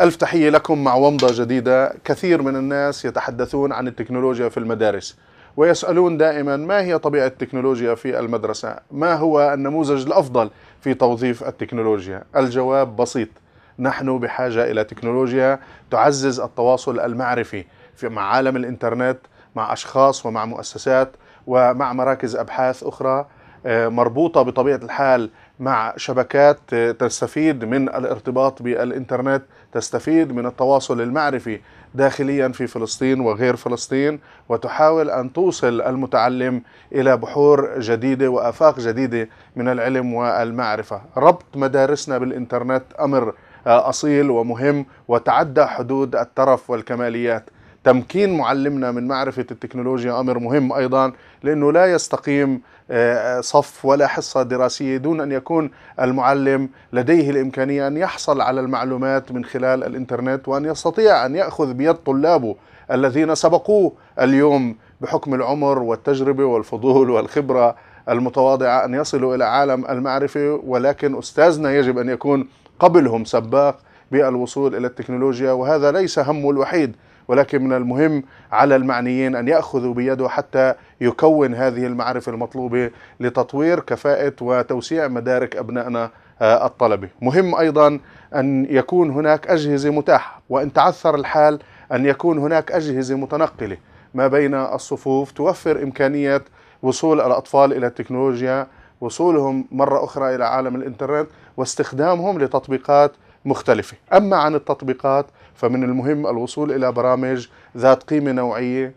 ألف تحية لكم مع ومضة جديدة كثير من الناس يتحدثون عن التكنولوجيا في المدارس ويسألون دائما ما هي طبيعة التكنولوجيا في المدرسة ما هو النموذج الأفضل في توظيف التكنولوجيا الجواب بسيط نحن بحاجة إلى تكنولوجيا تعزز التواصل المعرفي في مع عالم الإنترنت مع أشخاص ومع مؤسسات ومع مراكز أبحاث أخرى آه، مربوطة بطبيعة الحال مع شبكات تستفيد من الارتباط بالإنترنت تستفيد من التواصل المعرفي داخليا في فلسطين وغير فلسطين وتحاول أن توصل المتعلم إلى بحور جديدة وآفاق جديدة من العلم والمعرفة ربط مدارسنا بالإنترنت أمر آه، أصيل ومهم وتعدى حدود الترف والكماليات تمكين معلمنا من معرفة التكنولوجيا أمر مهم أيضا لأنه لا يستقيم آه، صف ولا حصة دراسية دون أن يكون المعلم لديه الإمكانية أن يحصل على المعلومات من خلال الإنترنت وأن يستطيع أن يأخذ بيد طلابه الذين سبقوه اليوم بحكم العمر والتجربة والفضول والخبرة المتواضعة أن يصلوا إلى عالم المعرفة ولكن أستاذنا يجب أن يكون قبلهم سباق بالوصول إلى التكنولوجيا وهذا ليس همه الوحيد ولكن من المهم على المعنيين أن يأخذوا بيده حتى يكون هذه المعرفه المطلوبة لتطوير كفاءة وتوسيع مدارك أبنائنا آه، الطلبة مهم أيضا أن يكون هناك أجهزة متاحة وإن تعثر الحال أن يكون هناك أجهزة متنقلة ما بين الصفوف توفر إمكانية وصول الأطفال إلى التكنولوجيا وصولهم مرة أخرى إلى عالم الإنترنت واستخدامهم لتطبيقات مختلفة أما عن التطبيقات فمن المهم الوصول إلى برامج ذات قيمة نوعية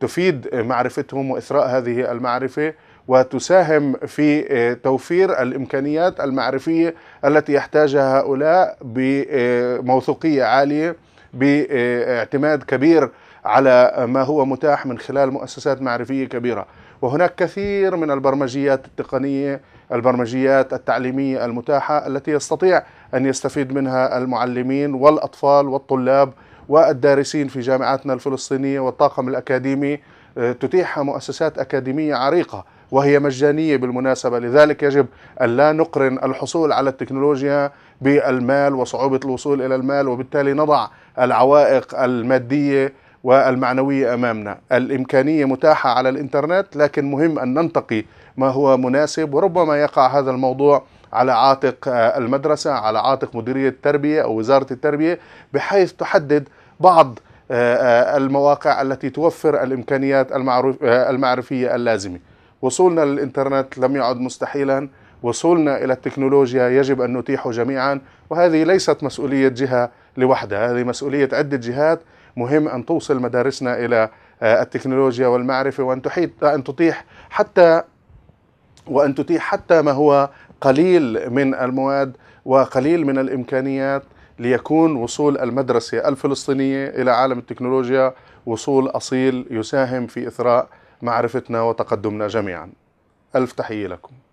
تفيد معرفتهم وإثراء هذه المعرفة وتساهم في توفير الإمكانيات المعرفية التي يحتاجها هؤلاء بموثوقية عالية باعتماد كبير على ما هو متاح من خلال مؤسسات معرفية كبيرة وهناك كثير من البرمجيات التقنية البرمجيات التعليمية المتاحة التي يستطيع أن يستفيد منها المعلمين والأطفال والطلاب والدارسين في جامعاتنا الفلسطينية والطاقم الأكاديمي آه، تتيحها مؤسسات أكاديمية عريقة وهي مجانية بالمناسبة لذلك يجب أن لا نقرن الحصول على التكنولوجيا بالمال وصعوبة الوصول إلى المال وبالتالي نضع العوائق المادية والمعنوية أمامنا الإمكانية متاحة على الإنترنت لكن مهم أن ننتقي ما هو مناسب وربما يقع هذا الموضوع على عاتق آه، المدرسة على عاتق مديرية التربية أو وزارة التربية بحيث تحدد بعض آه، آه، المواقع التي توفر الإمكانيات المعروف المعرفية اللازمة وصولنا للإنترنت لم يعد مستحيلا وصولنا إلى التكنولوجيا يجب أن نتيحه جميعا وهذه ليست مسؤولية جهة لوحدها هذه مسؤولية عدة جهات مهم أن توصل مدارسنا إلى التكنولوجيا والمعرفة وأن تحيط أن تطيح حتى وأن تتيح حتى ما هو قليل من المواد وقليل من الإمكانيات ليكون وصول المدرسة الفلسطينية إلى عالم التكنولوجيا وصول أصيل يساهم في إثراء معرفتنا وتقدمنا جميعا ألف تحية لكم